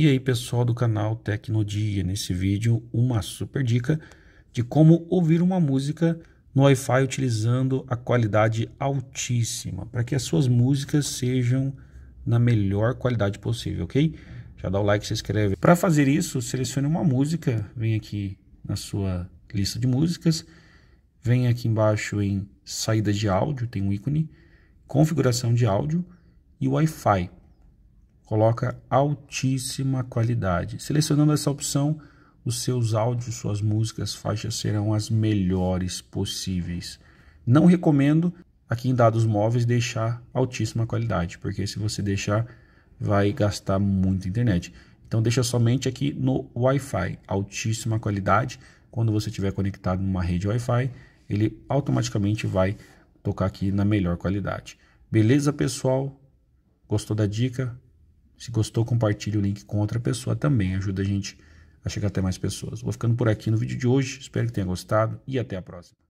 E aí pessoal do canal Tecnodia, nesse vídeo uma super dica de como ouvir uma música no Wi-Fi utilizando a qualidade altíssima, para que as suas músicas sejam na melhor qualidade possível, ok? Já dá o like, se inscreve. Para fazer isso, selecione uma música, vem aqui na sua lista de músicas, vem aqui embaixo em saída de áudio, tem um ícone, configuração de áudio e Wi-Fi coloca altíssima qualidade. Selecionando essa opção, os seus áudios, suas músicas, faixas serão as melhores possíveis. Não recomendo aqui em dados móveis deixar altíssima qualidade, porque se você deixar vai gastar muita internet. Então deixa somente aqui no Wi-Fi, altíssima qualidade. Quando você estiver conectado numa rede Wi-Fi, ele automaticamente vai tocar aqui na melhor qualidade. Beleza, pessoal? Gostou da dica? Se gostou, compartilhe o link com outra pessoa também. Ajuda a gente a chegar até mais pessoas. Vou ficando por aqui no vídeo de hoje. Espero que tenha gostado e até a próxima.